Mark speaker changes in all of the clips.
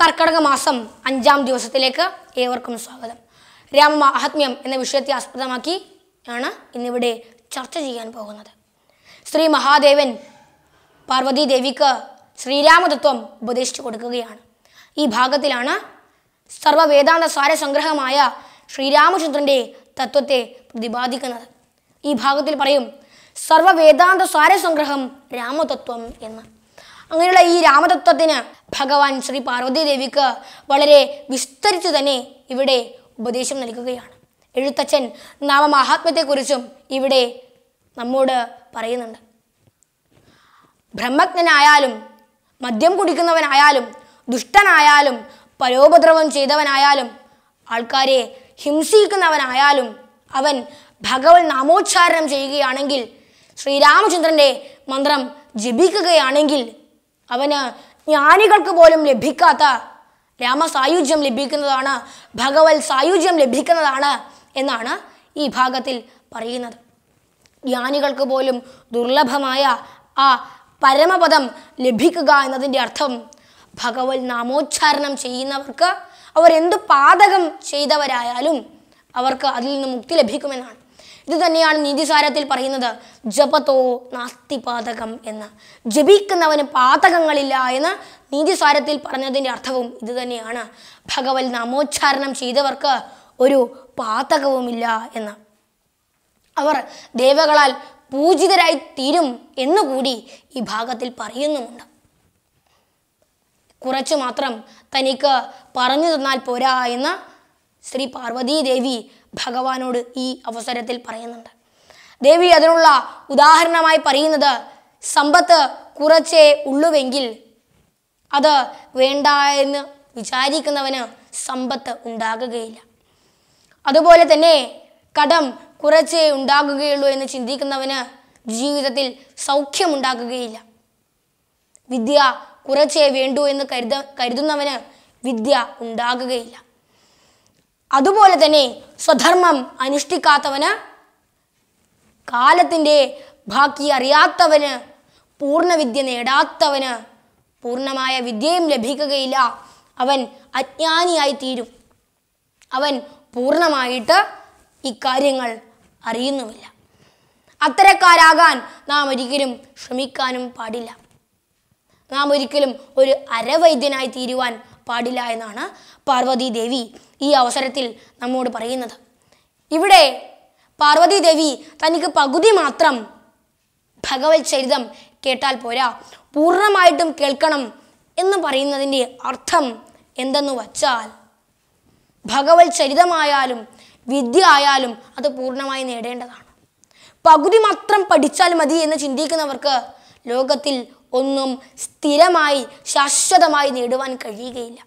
Speaker 1: കർക്കടക മാസം അഞ്ചാം ദിവസത്തിലേക്ക് ഏവർക്കും സ്വാഗതം രാമ ആത്മ്യം എന്ന വിഷയത്തെ ആസ്പദമാക്കി ആണ് ഇന്നിവിടെ ചർച്ച ചെയ്യാൻ പോകുന്നത് ശ്രീ മഹാദേവൻ പാർവതി ദേവിക്ക് ശ്രീരാമതത്വം ഉപദേശിച്ചു കൊടുക്കുകയാണ് ഈ ഭാഗത്തിലാണ് സർവവേദാന്ത സാരസംഗ്രഹമായ ശ്രീരാമചന്ദ്രൻ്റെ തത്വത്തെ പ്രതിപാദിക്കുന്നത് ഈ ഭാഗത്തിൽ പറയും സർവവേദാന്ത സാരസംഗ്രഹം രാമതത്വം എന്ന് അങ്ങനെയുള്ള ഈ രാമതത്വത്തിന് ഭഗവാൻ ശ്രീ പാർവതി ദേവിക്ക് വളരെ വിസ്തരിച്ചു തന്നെ ഇവിടെ ഉപദേശം നൽകുകയാണ് എഴുത്തച്ഛൻ നാമമാഹാത്മ്യത്തെക്കുറിച്ചും ഇവിടെ നമ്മോട് പറയുന്നുണ്ട് ബ്രഹ്മജ്ഞനായാലും മദ്യം കുടിക്കുന്നവനായാലും ദുഷ്ടനായാലും പരോപദ്രവം ചെയ്തവനായാലും ആൾക്കാരെ ഹിംസിക്കുന്നവനായാലും അവൻ ഭഗവത് നാമോച്ചാരണം ചെയ്യുകയാണെങ്കിൽ ശ്രീരാമചന്ദ്രൻ്റെ മന്ത്രം ജപിക്കുകയാണെങ്കിൽ അവന് ജ്ഞാനികൾക്ക് പോലും ലഭിക്കാത്ത രാമസായുജ്യം ലഭിക്കുന്നതാണ് ഭഗവത് സായുജ്യം ലഭിക്കുന്നതാണ് എന്നാണ് ഈ ഭാഗത്തിൽ പറയുന്നത് ജ്ഞാനികൾക്ക് പോലും ദുർലഭമായ ആ പരമപദം ലഭിക്കുക എന്നതിൻ്റെ അർത്ഥം ഭഗവത് നാമോച്ചാരണം ചെയ്യുന്നവർക്ക് അവർ അവരെന്ത് പാതകം ചെയ്തവരായാലും അവർക്ക് അതിൽ നിന്ന് മുക്തി ലഭിക്കുമെന്നാണ് ഇത് തന്നെയാണ് നീതിസാരത്തിൽ പറയുന്നത് ജപത്തോ നാസ്തി പാതകം എന്ന് ജപിക്കുന്നവന് പാതകങ്ങളില്ല എന്ന് നീതിസാരത്തിൽ പറഞ്ഞതിൻ്റെ അർത്ഥവും ഇത് തന്നെയാണ് ഭഗവത് നാമോച്ചാരണം ചെയ്തവർക്ക് ഒരു പാതകവുമില്ല എന്ന് അവർ ദേവകളാൽ പൂജിതരായി തീരും എന്നുകൂടി ഈ ഭാഗത്തിൽ പറയുന്നുമുണ്ട് കുറച്ചു മാത്രം തനിക്ക് പറഞ്ഞു തന്നാൽ പോരാ എന്ന് ശ്രീ പാർവതീദേവി ഭഗവാനോട് ഈ അവസരത്തിൽ പറയുന്നുണ്ട് ദേവി അതിനുള്ള ഉദാഹരണമായി പറയുന്നത് സമ്പത്ത് കുറച്ചേ ഉള്ളുവെങ്കിൽ അത് വേണ്ട എന്ന് വിചാരിക്കുന്നവന് സമ്പത്ത് ഉണ്ടാകുകയില്ല അതുപോലെ തന്നെ കടം കുറച്ചേ ഉണ്ടാകുകയുള്ളൂ എന്ന് ചിന്തിക്കുന്നവന് ജീവിതത്തിൽ സൗഖ്യമുണ്ടാകുകയില്ല വിദ്യ കുറച്ചേ വേണ്ടു എന്ന് കരുത കരുതുന്നവന് വിദ്യ ഉണ്ടാകുകയില്ല അതുപോലെ തന്നെ സ്വധർമ്മം അനുഷ്ഠിക്കാത്തവന് കാലത്തിൻ്റെ ബാക്കി അറിയാത്തവന് പൂർണ്ണവിദ്യ നേടാത്തവന് പൂർണ്ണമായ വിദ്യയും ലഭിക്കുകയില്ല അവൻ അജ്ഞാനിയായി തീരും അവൻ പൂർണ്ണമായിട്ട് ഇക്കാര്യങ്ങൾ അറിയുന്നുമില്ല അത്തരക്കാരാകാൻ നാം ഒരിക്കലും ശ്രമിക്കാനും പാടില്ല നാം ഒരിക്കലും ഒരു അരവൈദ്യനായി തീരുവാൻ പാടില്ല എന്നാണ് പാർവതി ദേവി ഈ അവസരത്തിൽ നമ്മോട് പറയുന്നത് ഇവിടെ
Speaker 2: പാർവതി ദേവി
Speaker 1: തനിക്ക് പകുതി മാത്രം ഭഗവത് ചരിതം കേട്ടാൽ പോരാ പൂർണ്ണമായിട്ടും കേൾക്കണം എന്ന് പറയുന്നതിൻ്റെ അർത്ഥം എന്തെന്ന് വച്ചാൽ ഭഗവത് ചരിതമായാലും വിദ്യ ആയാലും അത് പൂർണ്ണമായി നേടേണ്ടതാണ് പകുതി മാത്രം പഠിച്ചാൽ മതി എന്ന് ചിന്തിക്കുന്നവർക്ക് ലോകത്തിൽ ഒന്നും സ്ഥിരമായി ശാശ്വതമായി നേടുവാൻ കഴിയുകയില്ല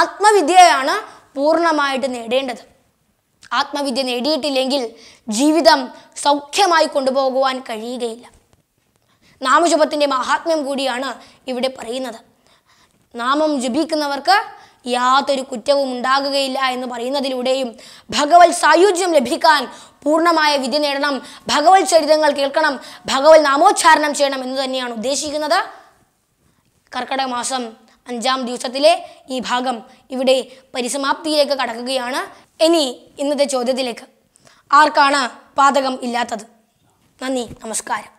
Speaker 1: ആത്മവിദ്യയാണ് പൂർണ്ണമായിട്ട് നേടേണ്ടത് ആത്മവിദ്യ നേടിയിട്ടില്ലെങ്കിൽ ജീവിതം സൗഖ്യമായി കൊണ്ടുപോകുവാൻ കഴിയുകയില്ല നാമജപത്തിൻ്റെ മഹാത്മ്യം കൂടിയാണ് ഇവിടെ പറയുന്നത് നാമം ജപിക്കുന്നവർക്ക് യാതൊരു കുറ്റവും ഉണ്ടാകുകയില്ല എന്ന് പറയുന്നതിലൂടെയും ഭഗവത് സായുജ്യം ലഭിക്കാൻ പൂർണ്ണമായ വിധി നേടണം ഭഗവത് ചരിതങ്ങൾ കേൾക്കണം ഭഗവത് നാമോച്ചാരണം ചെയ്യണം എന്ന് തന്നെയാണ് ഉദ്ദേശിക്കുന്നത് കർക്കിടക മാസം അഞ്ചാം ദിവസത്തിലെ ഈ ഭാഗം ഇവിടെ പരിസമാപ്തിയിലേക്ക് കടക്കുകയാണ് ഇനി ഇന്നത്തെ ചോദ്യത്തിലേക്ക് ആർക്കാണ് പാതകം ഇല്ലാത്തത് നന്ദി നമസ്കാരം